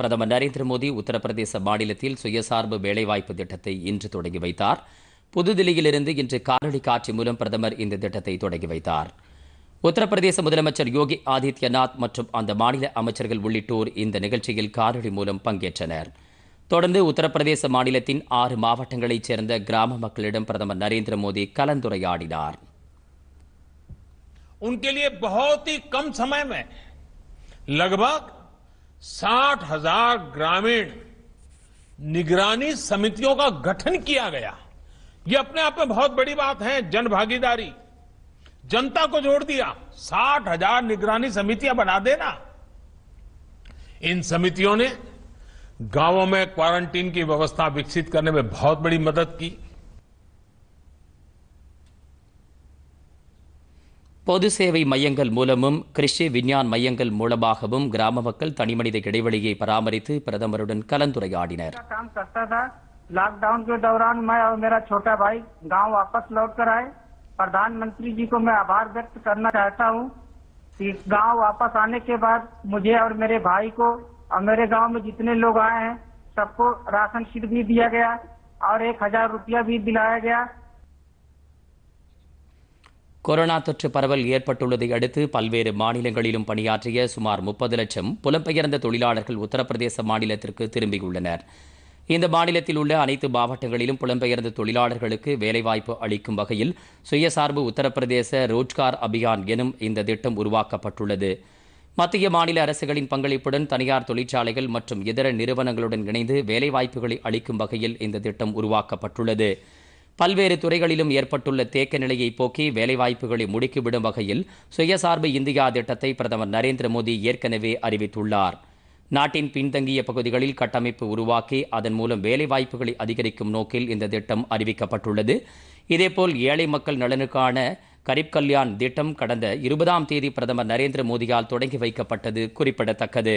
பிரதமர் நரேந்திர மோடி உத்தரப்பிரதேச மாநிலத்தில் சுயசார்பு வேலைவாய்ப்பு திட்டத்தை இன்று தொடங்கி வைத்தார் புதுதில்லியிலிருந்து இன்று காணொலி காட்சி மூலம் பிரதமர் இந்த திட்டத்தை தொடங்கி வைத்தார் உத்தரப்பிரதேச முதலமைச்சர் யோகி ஆதித்யநாத் மற்றும் அந்த மாநில அமைச்சர்கள் உள்ளிட்டோர் இந்த நிகழ்ச்சியில் காணொலி மூலம் பங்கேற்றனர் தொடர்ந்து உத்தரப்பிரதேச மாநிலத்தின் ஆறு மாவட்டங்களைச் சேர்ந்த கிராம மக்களிடம் பிரதமர் நரேந்திர மோடி கலந்துரையாடினார் उनके लिए बहुत ही कम समय में लगभग साठ हजार ग्रामीण निगरानी समितियों का गठन किया गया ये अपने आप में बहुत बड़ी बात है जन भागीदारी जनता को जोड़ दिया साठ हजार निगरानी समितियां बना देना इन समितियों ने गांवों में क्वारंटीन की व्यवस्था विकसित करने में बहुत बड़ी मदद की பொது சேவை மையங்கள் மூலமும் கிருஷி விஞ்ஞான் மையங்கள் மூலமாகவும் கிராம மக்கள் தனிமனித இடைவெளியை பராமரித்து பிரதமருடன் கலந்துரையாடினர் लॉकडाउन के दौरान मैं और मेरा छोटा भाई गांव वापस लौट कर आए प्रधानमंत्री जी को मैं आभार व्यक्त करना चाहता हूं कि गांव वापस आने के बाद मुझे और मेरे भाई को और मेरे गांव में जितने लोग आए हैं सबको राशन शीट भी दिया गया और एक हजार रुपया भी दिलाया गया கொரோனா தொற்று பரவல் ஏற்பட்டுள்ளதை அடுத்து பல்வேறு மாநிலங்களிலும் பணியாற்றிய சுமார் முப்பது லட்சம் புலம்பெயர்ந்த தொழிலாளர்கள் உத்தரப்பிரதேச மாநிலத்திற்கு திரும்பியுள்ளனர் இந்த மாநிலத்தில் உள்ள அனைத்து மாவட்டங்களிலும் புலம்பெயர்ந்த தொழிலாளர்களுக்கு வேலைவாய்ப்பு அளிக்கும் வகையில் சுயசார்பு உத்தரப்பிரதேச ரோஜ்கார் அபியான் எனும் இந்த திட்டம் உருவாக்கப்பட்டுள்ளது மத்திய மாநில அரசுகளின் பங்களிப்புடன் தனியார் தொழிற்சாலைகள் மற்றும் இதர நிறுவனங்களுடன் இணைந்து வேலைவாய்ப்புகளை அளிக்கும் வகையில் இந்த திட்டம் உருவாக்கப்பட்டுள்ளது பல்வேறு துறைகளிலும் ஏற்பட்டுள்ள தேக்க நிலையை போக்கி வேலைவாய்ப்புகளை முடுக்கிவிடும் வகையில் சுயசார்பு இந்தியா திட்டத்தை பிரதமர் நரேந்திர மோடி ஏற்கனவே அறிவித்துள்ளார் நாட்டின் பின்தங்கிய பகுதிகளில் கட்டமைப்பு உருவாக்கி அதன் மூலம் வேலைவாய்ப்புகளை அதிகரிக்கும் நோக்கில் இந்த திட்டம் அறிவிக்கப்பட்டுள்ளது இதேபோல் ஏழை மக்கள் நலனுக்கான கரிப் கல்யாண் திட்டம் கடந்த இருபதாம் தேதி பிரதமர் நரேந்திர மோடியால் தொடங்கி வைக்கப்பட்டது குறிப்பிடத்தக்கது